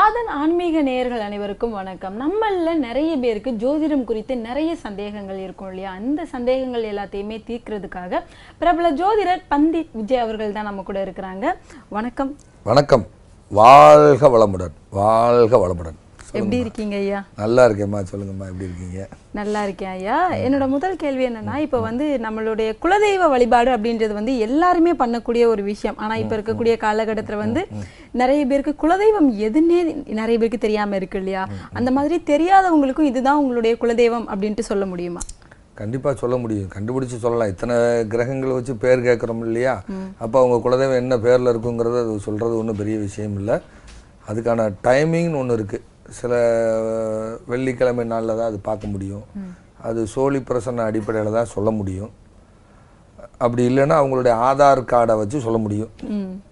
ஆதன் ஆன்மீக நேயர்கள் அனைவருக்கும் வணக்கம் நம்மள நிறைய பேருக்கு ஜோதிடம் குறித்து நிறைய சந்தேகங்கள் இருக்கும் இல்லையா அந்த சந்தேகங்கள் எல்லாத்தையுமே தீர்க்கிறதுக்காக பிரபல ஜோதிடர் பந்தித் விஜய் அவர்கள் தான் நம்ம கூட இருக்கிறாங்க வணக்கம் வணக்கம் வாழ்க வளமுடன் வாழ்க வளமுடன் எப்படி இருக்கீங்க ஐயா நல்லா இருக்கேம்மா சொல்லுங்கம்மா எப்படி இருக்கீங்க நல்லா இருக்கேன் ஐயா என்னோட முதல் கேள்வி என்னன்னா இப்போ வந்து நம்மளுடைய குலதெய்வ வழிபாடு அப்படின்றது வந்து எல்லாருமே பண்ணக்கூடிய ஒரு விஷயம் ஆனா இப்போ இருக்கக்கூடிய காலகட்டத்தில் வந்து நிறைய பேருக்கு குலதெய்வம் எதுன்னே நிறைய பேருக்கு தெரியாம இருக்கு இல்லையா அந்த மாதிரி தெரியாதவங்களுக்கும் இதுதான் உங்களுடைய குலதெய்வம் அப்படின்ட்டு சொல்ல முடியுமா கண்டிப்பாக சொல்ல முடியும் கண்டுபிடிச்சு சொல்லலாம் இத்தனை கிரகங்களை வச்சு பேர் கேட்குறோம் இல்லையா அப்போ அவங்க குலதெய்வம் என்ன பேரில் இருக்குங்கிறத அது சொல்கிறது ஒன்றும் பெரிய விஷயம் இல்லை அதுக்கான டைமிங்னு ஒன்று இருக்குது சில வெள்ளிக்கிழமை நாளில் தான் அது பார்க்க முடியும் அது சோழி பிரசன்ன அடிப்படையில் தான் சொல்ல முடியும் அப்படி இல்லைன்னா அவங்களுடைய ஆதார் கார்டை வச்சு சொல்ல முடியும்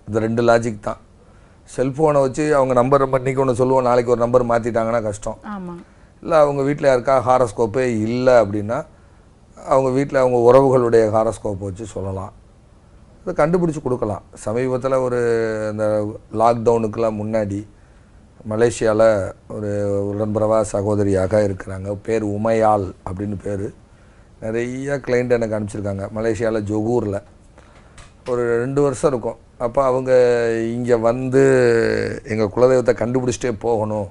இது ரெண்டு லாஜிக் தான் செல்ஃபோனை வச்சு அவங்க நம்பர் இன்னைக்கு ஒன்று சொல்லுவோம் நாளைக்கு ஒரு நம்பர் மாற்றிட்டாங்கன்னா கஷ்டம் இல்லை அவங்க வீட்டில் யாருக்கா ஹாரஸ்கோப்பே இல்லை அப்படின்னா அவங்க வீட்டில் அவங்க உறவுகளுடைய ஹாரஸ்கோப்பை வச்சு சொல்லலாம் அதை கண்டுபிடிச்சி கொடுக்கலாம் சமீபத்தில் ஒரு இந்த லாக்டவுனுக்கெலாம் முன்னாடி மலேசியாவில் ஒரு உடன்பிறவா சகோதரியாக இருக்கிறாங்க பேர் உமையால் அப்படின்னு பேர் நிறைய கிளைண்ட் எனக்கு அனுப்பிச்சிருக்காங்க மலேசியாவில் ஜொகூரில் ஒரு ரெண்டு வருஷம் இருக்கும் அப்போ அவங்க இங்கே வந்து எங்கள் குலதெய்வத்தை கண்டுபிடிச்சிட்டே போகணும்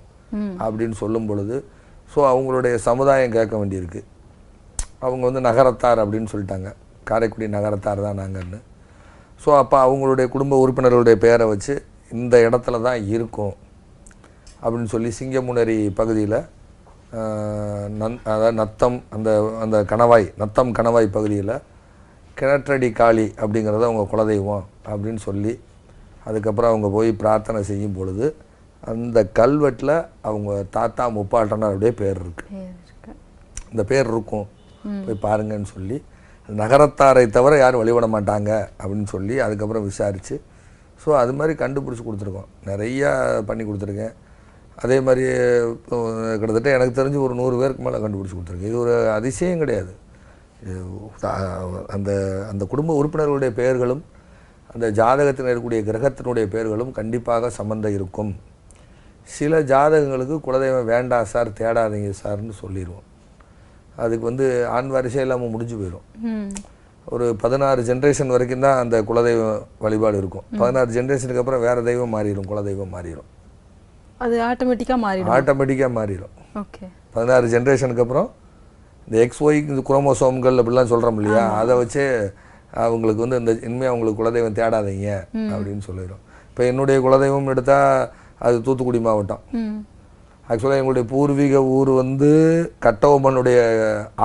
அப்படின்னு சொல்லும் பொழுது ஸோ அவங்களுடைய சமுதாயம் கேட்க வேண்டியிருக்கு அவங்க வந்து நகரத்தார் அப்படின்னு சொல்லிட்டாங்க காரைக்குடி நகரத்தார் தான் நாங்கள்னு ஸோ அப்போ அவங்களுடைய குடும்ப உறுப்பினர்களுடைய பேரை வச்சு இந்த இடத்துல தான் இருக்கும் அப்படின்னு சொல்லி சிங்கமுனரி பகுதியில் நன் அதாவது நத்தம் அந்த அந்த கணவாய் நத்தம் கணவாய் பகுதியில் கிணற்றடி காளி அப்படிங்கிறத அவங்க குலதெய்வம் அப்படின்னு சொல்லி அதுக்கப்புறம் அவங்க போய் பிரார்த்தனை செய்யும் பொழுது அந்த கல்வெட்டில் அவங்க தாத்தா முப்பாட்டனார் அப்படியே பேர் இருக்குது இந்த பேர் இருக்கும் போய் பாருங்கன்னு சொல்லி நகரத்தாரை தவிர யாரும் வழிபட மாட்டாங்க அப்படின்னு சொல்லி அதுக்கப்புறம் விசாரித்து ஸோ அது மாதிரி கண்டுபிடிச்சி கொடுத்துருக்கோம் நிறையா பண்ணி கொடுத்துருக்கேன் அதே மாதிரி கிட்டத்தட்ட எனக்கு தெரிஞ்சு ஒரு நூறு பேருக்கு மேலே கண்டுபிடிச்சி கொடுத்துருக்கு இது ஒரு அதிசயம் கிடையாது அந்த அந்த குடும்ப உறுப்பினர்களுடைய பெயர்களும் அந்த ஜாதகத்தில் இருக்கக்கூடிய கிரகத்தினுடைய பெயர்களும் கண்டிப்பாக சம்மந்தம் இருக்கும் சில ஜாதகங்களுக்கு குலதெய்வம் வேண்டாம் சார் தேடாதீங்க சார்னு சொல்லிடுவோம் அதுக்கு வந்து ஆண் வரிசை இல்லாமல் முடிஞ்சு போயிடும் ஒரு பதினாறு ஜென்ரேஷன் வரைக்கும் தான் அந்த குலதெய்வ வழிபாடு இருக்கும் பதினாறு ஜென்ரேஷனுக்கு அப்புறம் வேறு தெய்வம் மாறிடும் குலதெய்வம் மாறிடும் அது ஆட்டோமேட்டிக்காக மாறிடும் ஆட்டோமேட்டிக்காக மாறிடும் ஓகே பதினாறு ஜென்ரேஷனுக்கு அப்புறம் இந்த எக்ஸ் ஒய் இந்த குரோமோசோம்கள் அப்படிலாம் சொல்கிறோம் இல்லையா அதை வச்சு அவங்களுக்கு வந்து இந்த இனிமேல் அவங்களுக்கு குலதெய்வம் தேடாதீங்க அப்படின்னு சொல்லிடும் இப்போ என்னுடைய குலதெய்வம் எடுத்தால் அது தூத்துக்குடி மாவட்டம் ஆக்சுவலாக எங்களுடைய பூர்வீக ஊர் வந்து கட்டோமனுடைய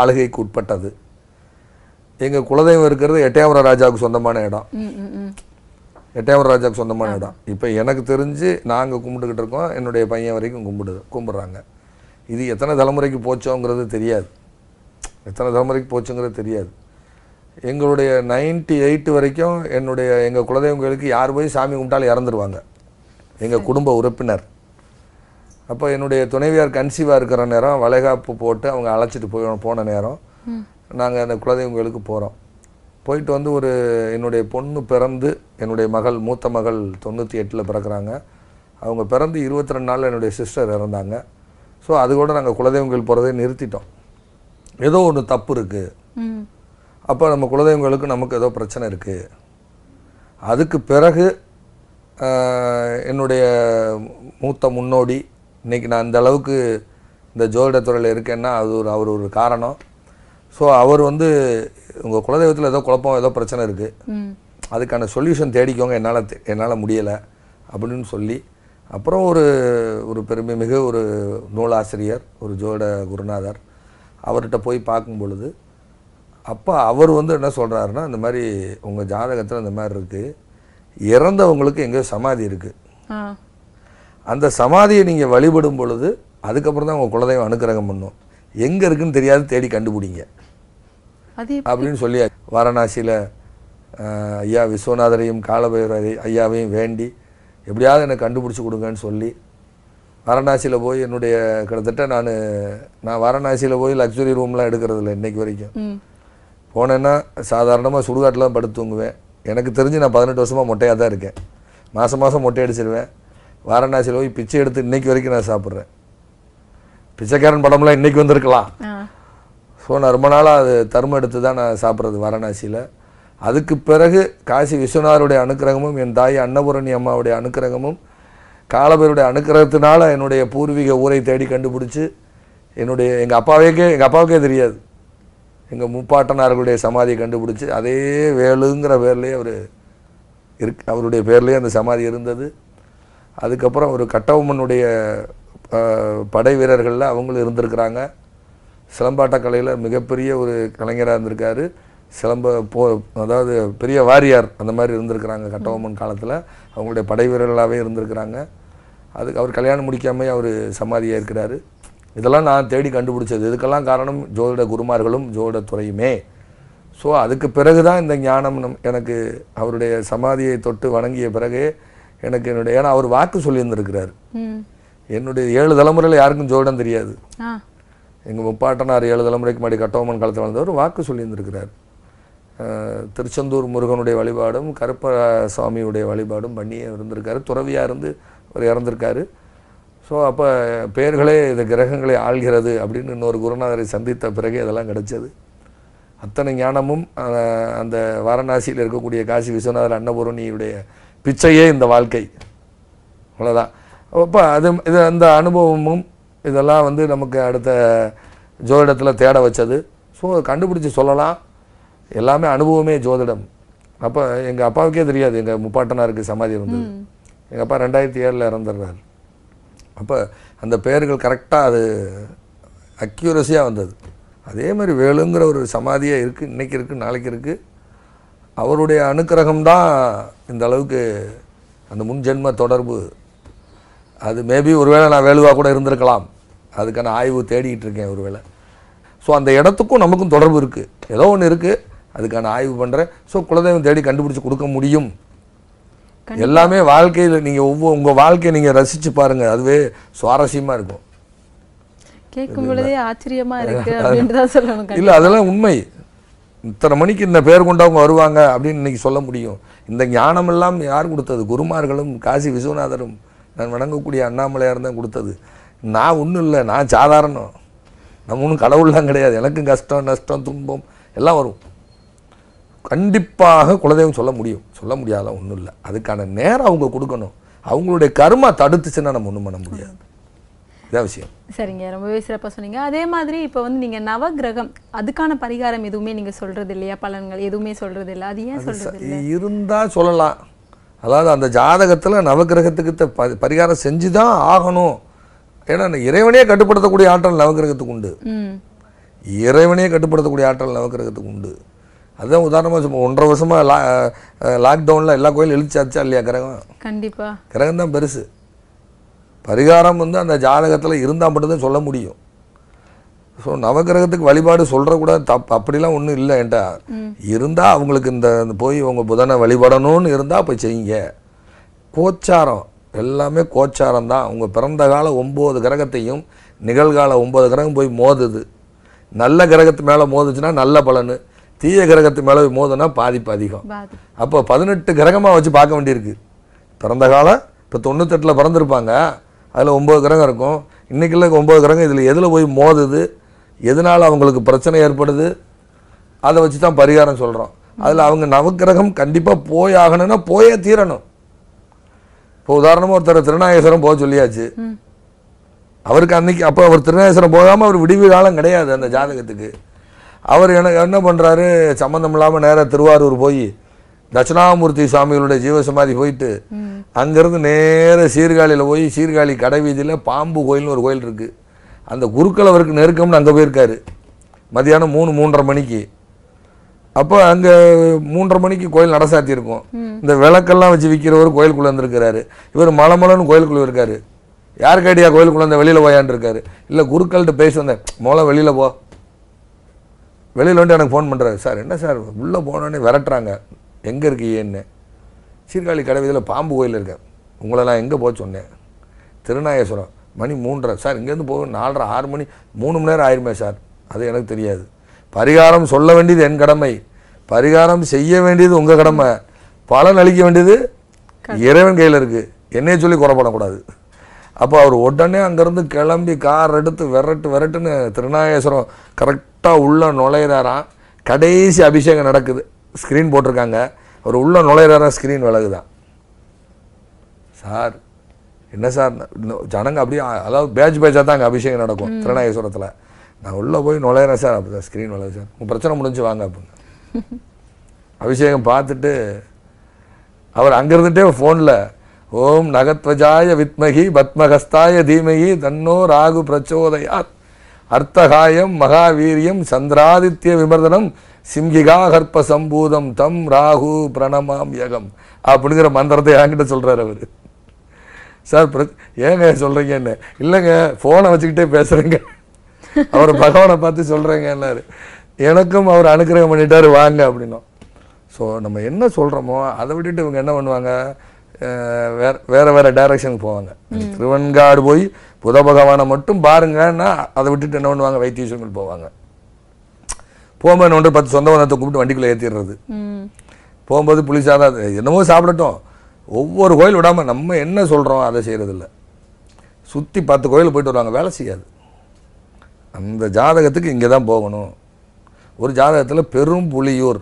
ஆளுகைக்கு உட்பட்டது எங்கள் குலதெய்வம் இருக்கிறது எட்டயபுரம் ராஜாவுக்கு சொந்தமான இடம் எட்டையவர் ராஜாவுக்கு சொந்தமான இடம் இப்போ எனக்கு தெரிஞ்சு நாங்கள் கும்பிட்டுக்கிட்டு இருக்கோம் என்னுடைய பையன் வரைக்கும் கும்பிடு கும்பிட்றாங்க இது எத்தனை தலைமுறைக்கு போச்சோங்கிறது தெரியாது எத்தனை தலைமுறைக்கு போச்சுங்கிறது தெரியாது எங்களுடைய நைன்டி எயிட் வரைக்கும் என்னுடைய எங்கள் குலதெய்வம் கோயிலுக்கு யார் போய் சாமி கும்பிட்டாலும் இறந்துருவாங்க எங்கள் குடும்ப உறுப்பினர் அப்போ என்னுடைய துணைவியார் கன்சீவாக இருக்கிற நேரம் வளைகாப்பு போட்டு அவங்க அழைச்சிட்டு போய் போன நேரம் நாங்கள் அந்த குலதெய்வம் கோயிலுக்கு போகிறோம் போயிட்டு வந்து ஒரு என்னுடைய பொண்ணு பிறந்து என்னுடைய மகள் மூத்த மகள் தொண்ணூற்றி எட்டில் பிறக்கிறாங்க அவங்க பிறந்து இருபத்தி ரெண்டு நாளில் என்னுடைய சிஸ்டர் இறந்தாங்க ஸோ அது கூட நாங்கள் குலதெய்வங்கள் போகிறதே நிறுத்திட்டோம் ஏதோ ஒன்று தப்பு இருக்குது அப்போ நம்ம குலதெய்வங்களுக்கு நமக்கு ஏதோ பிரச்சனை இருக்குது அதுக்கு பிறகு என்னுடைய மூத்த முன்னோடி இன்றைக்கி நான் இந்த அளவுக்கு இந்த ஜோதிடத்துறையில் இருக்கேன்னா அது ஒரு அவர் ஒரு காரணம் ஸோ அவர் வந்து உங்கள் குலதெய்வத்தில் ஏதோ குழப்பம் ஏதோ பிரச்சனை இருக்குது அதுக்கான சொல்யூஷன் தேடிக்கோங்க என்னால் என்னால் முடியலை அப்படின்னு சொல்லி அப்புறம் ஒரு ஒரு பெருமை மிகு ஒரு நூலாசிரியர் ஒரு ஜோட குருநாதர் அவர்கிட்ட போய் பார்க்கும் பொழுது அப்போ அவர் வந்து என்ன சொல்கிறாருன்னா இந்த மாதிரி உங்கள் ஜாதகத்தில் இந்த மாதிரி இருக்குது இறந்தவங்களுக்கு எங்கேயோ சமாதி இருக்குது அந்த சமாதியை நீங்கள் வழிபடும் பொழுது அதுக்கப்புறம் தான் உங்கள் குலதெய்வம் அனுக்கிரகம் பண்ணும் எங்கே இருக்குன்னு தெரியாது தேடி கண்டுபிடிங்க அப்படின்னு சொல்லி வாரணாசியில் ஐயா விஸ்வநாதரையும் காலபைரவரை ஐயாவையும் வேண்டி எப்படியாவது என்னை கண்டுபிடிச்சி கொடுங்கன்னு சொல்லி வாரணாசியில் போய் என்னுடைய கிட்டத்தட்ட நான் நான் வாரணாசியில் போய் லக்ஸுரி ரூம்லாம் எடுக்கிறது இல்லை இன்றைக்கு வரைக்கும் போனேன்னா சாதாரணமாக சுடுகாட்டில் தான் படுத்து தூங்குவேன் எனக்கு தெரிஞ்சு நான் பதினெட்டு வருஷமாக மொட்டையாக தான் இருக்கேன் மாதம் மாதம் மொட்டை அடிச்சிருவேன் வாரணாசியில் போய் பிச்சை எடுத்து இன்னைக்கு வரைக்கும் நான் சாப்பிட்றேன் பிச்சைக்காரன் படம்லாம் இன்னைக்கு வந்திருக்கலாம் ஸோ நான் ரொம்ப நாளாக அது தர்மம் எடுத்து தான் நான் சாப்பிட்றது வாரணாசியில் அதுக்கு பிறகு காசி விஸ்வநாதருடைய அனுக்கிரகமும் என் தாய் அன்னபூரணி அம்மாவுடைய அனுக்கிரகமும் காலபேருடைய அனுக்கிரகத்தினால் என்னுடைய பூர்வீக ஊரை தேடி கண்டுபிடிச்சி என்னுடைய எங்கள் அப்பாவைக்கே எங்கள் அப்பாவுக்கே தெரியாது எங்கள் முப்பாட்டனார்களுடைய சமாதியை கண்டுபிடிச்சி அதே வேலுங்கிற பேர்லேயே அவர் இருக் அவருடைய பேர்லேயே அந்த சமாதி இருந்தது அதுக்கப்புறம் ஒரு கட்டவுமனுடைய படை வீரர்களில் அவங்களும் இருந்திருக்கிறாங்க சிலம்பாட்ட கலையில் மிகப்பெரிய ஒரு கலைஞராக இருந்திருக்காரு சிலம்ப போ அதாவது பெரிய வாரியார் அந்த மாதிரி இருந்திருக்கிறாங்க கட்டபொம்மன் காலத்தில் அவங்களுடைய படை வீரர்களாகவே இருந்திருக்கிறாங்க அதுக்கு அவர் கல்யாணம் முடிக்காமல் அவர் சமாதியாக இருக்கிறாரு இதெல்லாம் நான் தேடி கண்டுபிடிச்சது இதுக்கெல்லாம் காரணம் ஜோதிட குருமார்களும் ஜோதிட துறையுமே ஸோ அதுக்கு பிறகு தான் இந்த ஞானம் நம் எனக்கு அவருடைய சமாதியை தொட்டு வணங்கிய பிறகு எனக்கு என்னுடைய ஏன்னா அவர் வாக்கு சொல்லியிருந்திருக்கிறார் என்னுடைய ஏழு தலைமுறையில் யாருக்கும் ஜோதிடம் தெரியாது எங்கள் முப்பாட்டனார் ஏழு தலைமுறைக்கு மாடி கட்டோமன் காலத்தில் வந்தவர் வாக்கு சொல்லியிருந்திருக்கிறார் திருச்செந்தூர் முருகனுடைய வழிபாடும் கருப்ப சுவாமியுடைய வழிபாடும் பண்ணியே இருந்திருக்காரு துறவியாக இருந்து அவர் இறந்திருக்காரு ஸோ அப்போ பெயர்களே இந்த கிரகங்களை ஆள்கிறது அப்படின்னு இன்னொரு குருநாதரை சந்தித்த பிறகு இதெல்லாம் கிடைச்சது அத்தனை ஞானமும் அந்த வாரணாசியில் இருக்கக்கூடிய காசி விஸ்வநாதர் அன்னபூரணியுடைய பிச்சையே இந்த வாழ்க்கை அவ்வளோதான் அப்போ அது இது அந்த அனுபவமும் இதெல்லாம் வந்து நமக்கு அடுத்த ஜோதிடத்தில் தேட வச்சது ஸோ கண்டுபிடிச்சி சொல்லலாம் எல்லாமே அனுபவமே ஜோதிடம் அப்போ எங்கள் அப்பாவுக்கே தெரியாது எங்கள் முப்பாட்டனாருக்கு சமாதி வந்து எங்கள் அப்பா ரெண்டாயிரத்தி ஏழில் இறந்துடுறாரு அப்போ அந்த பெயர்கள் கரெக்டாக அது அக்யூரஸியாக வந்தது அதே மாதிரி வேலுங்கிற ஒரு சமாதியாக இருக்குது இன்றைக்கி இருக்குது நாளைக்கு இருக்குது அவருடைய அனுக்கிரகம் தான் இந்த அளவுக்கு அந்த முன்ஜென்ம தொடர்பு அது மேபி ஒருவேளை நான் வேலுவாக கூட இருந்திருக்கலாம் அதுக்கான ஆய்வு தேடிக்கிட்டு இருக்கேன் ஒருவேளை ஸோ அந்த இடத்துக்கும் நமக்கும் தொடர்பு இருக்குது ஏதோ ஒன்று இருக்குது அதுக்கான ஆய்வு பண்ணுறேன் ஸோ குலதெய்வம் தேடி கண்டுபிடிச்சி கொடுக்க முடியும் எல்லாமே வாழ்க்கையில் நீங்கள் ஒவ்வொரு உங்கள் வாழ்க்கையை நீங்கள் ரசித்து பாருங்கள் அதுவே சுவாரஸ்யமாக இருக்கும் இல்லை அதெல்லாம் உண்மை இத்தனை மணிக்கு இந்த பேர் கொண்டவங்க வருவாங்க அப்படின்னு இன்னைக்கு சொல்ல முடியும் இந்த ஞானம் எல்லாம் யார் கொடுத்தது குருமார்களும் காசி விஸ்வநாதரும் நான் வணங்கக்கூடிய அண்ணாமலையார் தான் கொடுத்தது நான் ஒன்றும் இல்லை நான் சாதாரணம் நம்ம ஒன்றும் கடவுள்லாம் கிடையாது எனக்கும் கஷ்டம் நஷ்டம் துன்பம் எல்லாம் வரும் கண்டிப்பாக குலதெய்வம் சொல்ல முடியும் சொல்ல முடியாத ஒன்றும் இல்லை அதுக்கான நேரம் அவங்க கொடுக்கணும் அவங்களுடைய கருமா தடுத்துச்சுன்னா நம்ம ஒன்றும் பண்ண முடியாது இதான் விஷயம் சரிங்க ரொம்பவே சிறப்பாக சொன்னீங்க அதே மாதிரி இப்போ வந்து நீங்கள் நவகிரகம் அதுக்கான பரிகாரம் எதுவுமே நீங்கள் சொல்கிறது இல்லையா பலன்கள் எதுவுமே சொல்கிறது இல்லை அது ஏன் சொல்கிறது இருந்தால் சொல்லலாம் அதாவது அந்த ஜாதகத்தில் நவகிரகத்துக்கு ப பரிகாரம் செஞ்சு தான் ஆகணும் ஏன்னா இறைவனையே கட்டுப்படுத்தக்கூடிய ஆற்றல் நவகிரகத்துக்கு உண்டு இறைவனையே கட்டுப்படுத்தக்கூடிய ஆற்றல் நவகிரகத்துக்கு உண்டு அதுதான் உதாரணமாக ஒன்றரை வருஷமாக லா லாக்டவுனில் எல்லா கோயிலும் எழுதிச்சாச்சா இல்லையா கிரகம் கண்டிப்பாக கிரகம் தான் பெருசு பரிகாரம் வந்து அந்த ஜாதகத்தில் இருந்தால் மட்டும்தான் சொல்ல முடியும் ஸோ நவகிரகத்துக்கு வழிபாடு சொல்கிற கூட தப் அப்படிலாம் ஒன்றும் இல்லை என்கிட்ட இருந்தால் அவங்களுக்கு இந்த போய் அவங்க புதனை வழிபடணும்னு இருந்தால் போய் செய்யுங்க கோச்சாரம் எல்லாமே கோச்சாரம் தான் அவங்க பிறந்த கால ஒம்பது கிரகத்தையும் நிகழ்கால ஒம்பது கிரகம் போய் மோதுது நல்ல கிரகத்து மேலே மோதுச்சுன்னா நல்ல பலனு தீய கிரகத்து மேலே மோதுனா பாதிப்பு அதிகம் அப்போ பதினெட்டு கிரகமாக வச்சு பார்க்க வேண்டியிருக்கு பிறந்த காலம் இப்போ தொண்ணூத்தெட்டில் பிறந்திருப்பாங்க அதில் ஒம்பது கிரகம் இருக்கும் இன்றைக்கில் ஒம்பது கிரகம் இதில் எதில் போய் மோதுது எதனால் அவங்களுக்கு பிரச்சனை ஏற்படுது அதை வச்சு தான் பரிகாரம் சொல்கிறோம் அதில் அவங்க நவக்கிரகம் கண்டிப்பாக போய் ஆகணும்னா போயே தீரணும் இப்போ உதாரணமாக ஒருத்தர் திருநாகேஸ்வரம் போக சொல்லியாச்சு அவருக்கு அன்னைக்கு அப்போ அவர் திருநாகேஸ்வரம் போகாமல் அவர் விடிவு காலம் கிடையாது அந்த ஜாதகத்துக்கு அவர் எனக்கு என்ன பண்ணுறாரு சம்மந்தம் இல்லாமல் நேராக திருவாரூர் போய் தட்சிணாமூர்த்தி சுவாமிகளுடைய ஜீவசமாதி போயிட்டு அங்கேருந்து நேர சீர்காழியில் போய் சீர்காழி கடை வீதியில் பாம்பு கோயில்னு ஒரு கோயில் இருக்குது அந்த குருக்கள் அவருக்கு நெருக்கம்னு அங்கே போயிருக்காரு மதியானம் மூணு மூன்றரை மணிக்கு அப்போ அங்கே மூன்றரை மணிக்கு கோயில் இருக்கும் இந்த விளக்கெல்லாம் வச்சு விற்கிறவர் கோயிலுக்குள்ளே இருந்திருக்கிறாரு இவர் மலமலன்னு கோயிலுக்குள்ளே இருக்காரு யாருக்கு அடியா கோயிலுக்குள்ளே வந்த வெளியில் போயான்னு இருக்காரு இல்லை குருக்கள்கிட்ட பேசி வந்தேன் மோளம் வெளியில் போ வெளியில் வந்துட்டு எனக்கு ஃபோன் பண்ணுறாரு சார் என்ன சார் உள்ளே போனோன்னே விரட்டுறாங்க எங்கே இருக்கீன்னு சீர்காழி கடை வீதியில் பாம்பு கோயில் இருக்கேன் உங்களெல்லாம் எங்கே போக சொன்னேன் திருநாயேஸ்வரம் மணி மூன்றரை சார் இங்கேருந்து போகும் நாலரை ஆறு மணி மூணு மணி நேரம் ஆயிருமே சார் அது எனக்கு தெரியாது பரிகாரம் சொல்ல வேண்டியது என் கடமை பரிகாரம் செய்ய வேண்டியது உங்கள் கடமை பலன் அளிக்க வேண்டியது இறைவன் கையில் இருக்குது என்னையே சொல்லி குறைப்படக்கூடாது அப்போ அவர் உடனே அங்கேருந்து கிளம்பி கார் எடுத்து விரட்டு விரட்டுன்னு திருநாகேஸ்வரம் கரெக்டாக உள்ளே நுழையிறாராம் கடைசி அபிஷேகம் நடக்குது ஸ்க்ரீன் போட்டிருக்காங்க அவர் உள்ளே நுழையிறாராம் ஸ்க்ரீன் விலகுதான் சார் என்ன சார் ஜனங்க அப்படியே அதாவது பேஜ் பேஜாக தான் அங்கே அபிஷேகம் நடக்கும் திருநாயகேஸ்வரத்தில் நான் உள்ளே போய் நுழையிறேன் சார் அப்படி தான் ஸ்க்ரீன் வளரு சார் உங்கள் பிரச்சனை முடிஞ்சு வாங்க அப்படின்னு அபிஷேகம் பார்த்துட்டு அவர் அங்கேருந்துட்டே ஃபோனில் ஓம் நகத்வஜாய வித்மகி பத்மகஸ்தாய தீமகி தன்னோ ராகு பிரச்சோதயாத் அர்த்தகாயம் மகாவீரியம் சந்திராதித்ய விமர்தனம் சிம்கிகா கற்ப சம்பூதம் தம் ராகு பிரணமாம் யகம் அப்படிங்கிற மந்திரத்தை என்கிட்ட சொல்கிறார் அவர் சார் ஏங்க ஏங்க சொல்கிறீங்கன்னு இல்லைங்க ஃபோனை வச்சுக்கிட்டே பேசுகிறேங்க அவர் பகவானை பார்த்து சொல்கிறேங்க சொல்கிறேங்கன்னாரு எனக்கும் அவர் அனுக்கிரகம் பண்ணிட்டார் வாங்க அப்படின்னும் ஸோ நம்ம என்ன சொல்கிறோமோ அதை விட்டுட்டு இவங்க என்ன பண்ணுவாங்க வேற வேறு வேறு டைரக்ஷனுக்கு போவாங்க திருவன்காடு போய் புத பகவானை மட்டும் பாருங்கன்னா அதை விட்டுட்டு என்ன பண்ணுவாங்க வைத்தியசங்கள் போவாங்க போகும்போது ஒன்று பத்து சொந்த வந்தத்தை கூப்பிட்டு வண்டிக்குள்ளே ஏற்றிடுறது போகும்போது புளி என்னமோ சாப்பிடட்டும் ஒவ்வொரு கோயில் விடாமல் நம்ம என்ன சொல்கிறோம் அதை செய்கிறதில்ல சுற்றி பத்து கோயில் போயிட்டு வருவாங்க வேலை செய்யாது அந்த ஜாதகத்துக்கு இங்கே தான் போகணும் ஒரு ஜாதகத்தில் பெரும் புலியூர்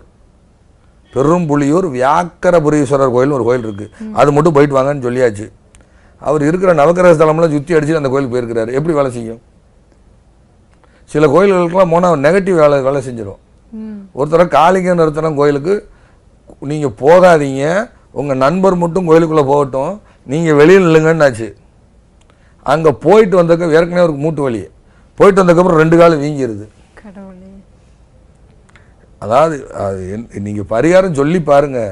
பெரும் புலியூர் வியாக்கரபுரீஸ்வரர் கோயில்னு ஒரு கோயில் இருக்குது அது மட்டும் போயிட்டு வாங்கன்னு சொல்லியாச்சு அவர் இருக்கிற நவக்கிரக ஸ்தலம்லாம் சுற்றி அடிச்சு அந்த கோயிலுக்கு போயிருக்கிறாரு எப்படி வேலை செய்யும் சில கோயில்களுக்கெல்லாம் போனால் நெகட்டிவ் வேலை வேலை செஞ்சிடும் ஒருத்தர காளிங்கன்னு ஒருத்தரம் கோயிலுக்கு நீங்கள் போகாதீங்க உங்கள் நண்பர் மட்டும் கோயிலுக்குள்ளே போகட்டும் நீங்கள் வெளியில் நில்லுங்கன்னாச்சு அங்கே போயிட்டு வந்ததுக்கு ஏற்கனவே ஒரு மூட்டு வழி போயிட்டு வந்ததுக்கப்புறம் ரெண்டு காலம் வீங்கிடுது அதாவது அது நீங்கள் பரிகாரம் சொல்லி பாருங்கள்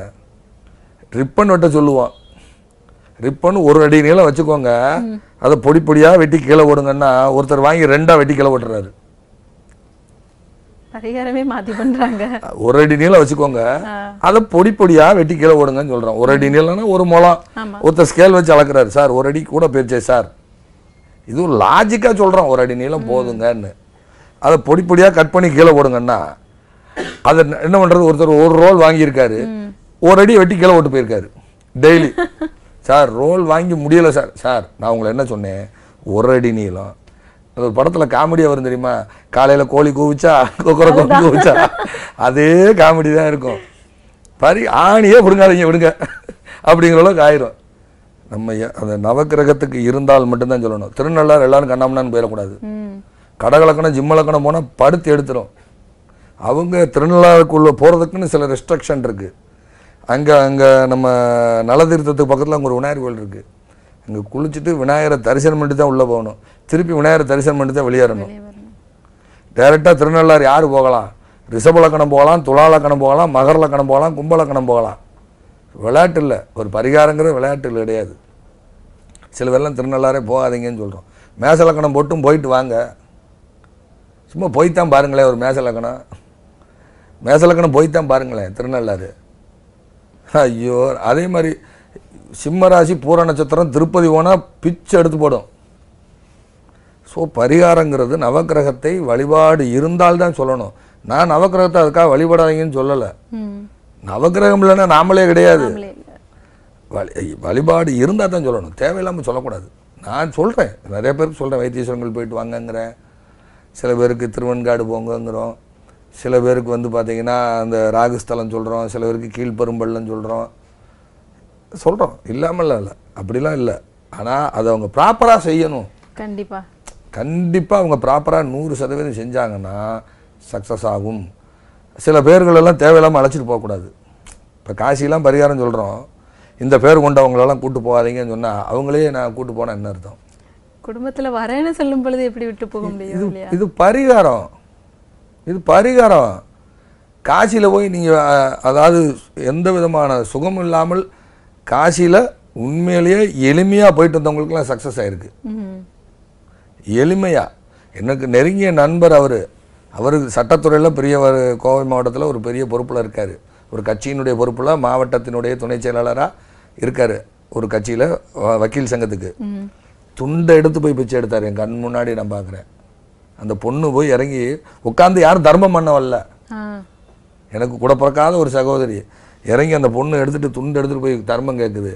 ரிப்பன் வெட்ட சொல்லுவான் ரிப்பன் ஒரு அடி நீளம் வச்சுக்கோங்க அதை பொடி பொடியாக வெட்டி கீழே ஓடுங்கன்னா ஒருத்தர் வாங்கி ரெண்டாக வெட்டி கீழே ஓட்டுறாரு பரிகாரமே மாத்தி பண்றாங்க ஒரு அடி நீளம் வச்சுக்கோங்க அதை பொடி பொடியா வெட்டி கீழே ஓடுங்கன்னு சொல்றோம் ஒரு அடி நீளம்னா ஒரு முளம் ஒருத்தர் ஸ்கேல் வச்சு அளக்குறாரு சார் ஒரு அடி கூட போயிருச்சே சார் இதுவும் லாஜிக்காக சொல்கிறோம் ஒரு அடி நீளம் போதுங்கன்னு அதை பொடி பொடியாக கட் பண்ணி கீழே போடுங்கன்னா அதை என்ன பண்ணுறது ஒருத்தர் ஒரு ரோல் வாங்கியிருக்காரு ஒரு அடி வெட்டி கீழே ஓட்டு போயிருக்காரு டெய்லி சார் ரோல் வாங்கி முடியலை சார் சார் நான் உங்களை என்ன சொன்னேன் ஒரு அடி நீளம் அது ஒரு படத்தில் காமெடியாக வரும் தெரியுமா காலையில் கோழி கூவிச்சா கொக்கரை கோழி கூவிச்சா அதே காமெடி தான் இருக்கும் பரி ஆணியே விடுங்காதீங்க விடுங்க அப்படிங்கிற அளவுக்கு ஆயிரும் நம்ம அந்த நவக்கிரகத்துக்கு இருந்தால் மட்டும்தான் சொல்லணும் திருநள்ளாறு எல்லாரும் கண்ணாமண்ணான்னு போயிடக்கூடாது கடகலக்கணம் ஜிம்மலக்கணம் போனால் படுத்து எடுத்துரும் அவங்க திருநள்ளாறுக்குள்ளே போகிறதுக்குன்னு சில ரெஸ்ட்ரிக்ஷன் இருக்குது அங்கே அங்கே நம்ம நலதீர்த்தத்துக்கு பக்கத்தில் அங்கே ஒரு விநாயகர் கோயில் இருக்குது இங்கே குளிச்சுட்டு விநாயகரை தரிசனம் பண்ணிட்டு தான் உள்ளே போகணும் திருப்பி விநாயகரை தரிசனம் பண்ணிட்டு தான் வெளியேறணும் டைரெக்டாக திருநள்ளாறு யார் போகலாம் லக்கணம் போகலாம் துளாலக்கணம் போகலாம் லக்கணம் போகலாம் கும்பலக்கணம் போகலாம் விளையாட்டு இல்லை ஒரு பரிகாரங்கிற விளையாட்டு கிடையாது சில பேர்லாம் திருநள்ளாரே போகாதீங்கன்னு சொல்கிறோம் மேசலக்கணம் போட்டும் போயிட்டு வாங்க சும்மா போய்த்தான் பாருங்களேன் ஒரு மேசலக்கணம் மேசலக்கணம் போய்த்தான் பாருங்களேன் திருநள்ளாறு ஐயோ அதே மாதிரி சிம்மராசி பூர நட்சத்திரம் திருப்பதி போனால் பிச்சு எடுத்து போடும் ஸோ பரிகாரங்கிறது நவகிரகத்தை வழிபாடு இருந்தால்தான் சொல்லணும் நான் நவகிரகத்தை அதுக்காக வழிபடாதீங்கன்னு சொல்லலை நவகிரகம் இல்லைன்னா நாமளே கிடையாது வழிபாடு இருந்தால் தான் சொல்லணும் தேவையில்லாமல் சொல்லக்கூடாது நான் சொல்கிறேன் நிறைய பேருக்கு சொல்கிறேன் வைத்தீஸ்வரங்கள் போயிட்டு வாங்கங்கிறேன் சில பேருக்கு திருவன்காடு போங்கங்கிறோம் சில பேருக்கு வந்து பார்த்தீங்கன்னா அந்த ராகுஸ்தலம் சொல்கிறோம் சில பேருக்கு கீழ்பெரும்பள்ளம் சொல்கிறோம் சொல்கிறோம் இல்லாமல் இல்லை அப்படிலாம் இல்லை ஆனால் அதை அவங்க ப்ராப்பராக செய்யணும் கண்டிப்பாக கண்டிப்பாக அவங்க ப்ராப்பராக நூறு சதவீதம் செஞ்சாங்கன்னா சக்ஸஸ் ஆகும் சில பேர்களெல்லாம் தேவையில்லாமல் அழைச்சிட்டு போகக்கூடாது இப்போ காசிலாம் பரிகாரம் சொல்கிறோம் இந்த பேர் கொண்டவங்களெல்லாம் கூட்டு போகாதீங்கன்னு சொன்னால் அவங்களே நான் கூட்டு போனால் என்ன அர்த்தம் குடும்பத்தில் வரேன்னு சொல்லும் பொழுது எப்படி விட்டு போக முடியும் இது இது பரிகாரம் இது பரிகாரம் காசியில் போய் நீங்கள் அதாவது எந்த விதமான சுகம் இல்லாமல் காசியில் உண்மையிலேயே எளிமையாக போயிட்டு வந்தவங்களுக்குலாம் சக்ஸஸ் ஆகிருக்கு எளிமையாக எனக்கு நெருங்கிய நண்பர் அவர் அவர் சட்டத்துறையில் பெரிய கோவை மாவட்டத்தில் ஒரு பெரிய பொறுப்பில் இருக்கார் ஒரு கட்சியினுடைய பொறுப்பில் மாவட்டத்தினுடைய துணை செயலாளராக இருக்கார் ஒரு கட்சியில் வக்கீல் சங்கத்துக்கு துண்டை எடுத்து போய் பிச்சை எடுத்தார் என் கண் முன்னாடி நான் பார்க்குறேன் அந்த பொண்ணு போய் இறங்கி உட்காந்து யாரும் தர்மம் பண்ண வரல எனக்கு கூட பிறக்காத ஒரு சகோதரி இறங்கி அந்த பொண்ணு எடுத்துகிட்டு துண்டு எடுத்துகிட்டு போய் தர்மம் கேட்குது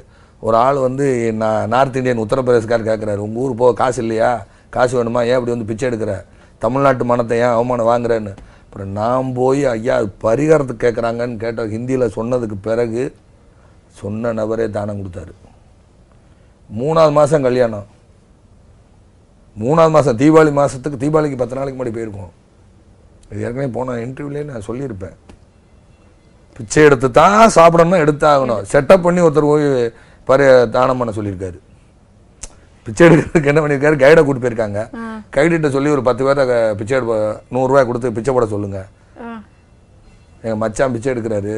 ஒரு ஆள் வந்து நான் நார்த் இந்தியன் உத்தரப்பிரதேஷ்கார் கேட்குறாரு உங்கள் ஊர் போக காசு இல்லையா காசு வேணுமா ஏன் இப்படி வந்து பிச்சை எடுக்கிற தமிழ்நாட்டு மனத்தை ஏன் அவமானம் வாங்குறேன்னு அப்புறம் நான் போய் ஐயா அது பரிகாரத்துக்கு கேட்குறாங்கன்னு கேட்ட ஹிந்தியில் சொன்னதுக்கு பிறகு சொன்ன நபரே தானம் கொடுத்தாரு மூணாவது மாதம் கல்யாணம் மூணாவது மாதம் தீபாவளி மாதத்துக்கு தீபாவளிக்கு பத்து நாளைக்கு முன்னாடி போயிருக்கோம் இது ஏற்கனவே போன இன்டர்வியூலேயே நான் சொல்லியிருப்பேன் பிச்சை எடுத்து தான் சாப்பிடணும் எடுத்தாகணும் செட்டப் பண்ணி ஒருத்தர் போய் பரி தானம் பண்ண சொல்லியிருக்காரு பிச்சை எடுக்கிறதுக்கு என்ன பண்ணியிருக்காரு கைடை கூட்டு போயிருக்காங்க கைடுகிட்ட சொல்லி ஒரு பத்து பேர்த்த பிச்சை எடுப்ப நூறுரூவா கொடுத்து பிச்சை போட சொல்லுங்க எங்கள் மச்சான் பிச்சை எடுக்கிறாரு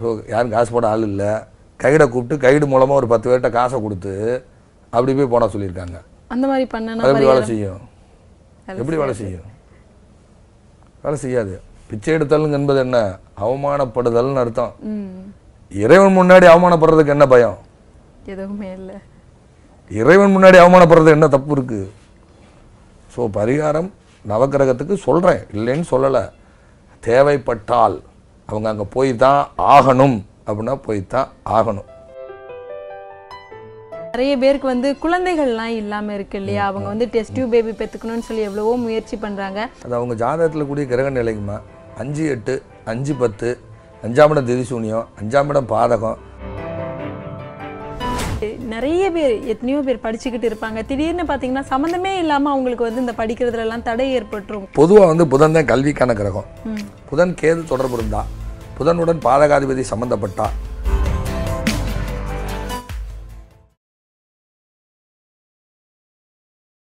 ஸோ யாரும் காசு போட ஆள் இல்லை கைடை கூப்பிட்டு கைடு மூலமாக ஒரு பத்து பேர்கிட்ட காசை கொடுத்து அப்படி போய் போனால் சொல்லியிருக்காங்க அந்த மாதிரி பண்ண எப்படி வேலை செய்யும் எப்படி வேலை செய்யும் வேலை செய்யாது பிச்சை எடுத்தல் என்பது என்ன அவமானப்படுதல்னு அர்த்தம் இறைவன் முன்னாடி அவமானப்படுறதுக்கு என்ன பயம் எதுவுமே இல்லை இறைவன் முன்னாடி அவமானப்படுறது என்ன தப்பு இருக்கு ஸோ பரிகாரம் நவக்கிரகத்துக்கு சொல்கிறேன் இல்லைன்னு சொல்லலை தேவைப்பட்டால் அவங்க அங்கே போய் தான் ஆகணும் அப்படின்னா போய் தான் ஆகணும் நிறைய பேருக்கு வந்து குழந்தைகள்லாம் இல்லாமல் இருக்கு இல்லையா அவங்க வந்து டெஸ்ட் டியூப் பேபி பெற்றுக்கணும்னு சொல்லி எவ்வளவோ முயற்சி பண்ணுறாங்க அது அவங்க ஜாதகத்தில் கூடிய கிரக நிலைக்குமா அஞ்சு எட்டு அஞ்சு பத்து அஞ்சாம் இடம் திதிசூனியம் அஞ்சாம் இடம் பாதகம் நிறைய பேர் எத்தனையோ பேர் படிச்சுக்கிட்டு இருப்பாங்க திடீர்னு பார்த்தீங்கன்னா சம்மந்தமே இல்லாமல் அவங்களுக்கு வந்து இந்த படிக்கிறதுலலாம் தடை ஏற்பட்டுரும் பொதுவாக வந்து புதன் தான் கல்விக்கான கிரகம் புதன் கேது தொடர்பு இருந்தா புதனுடன் பாதகாதிபதி சம்மந்தப்பட்டா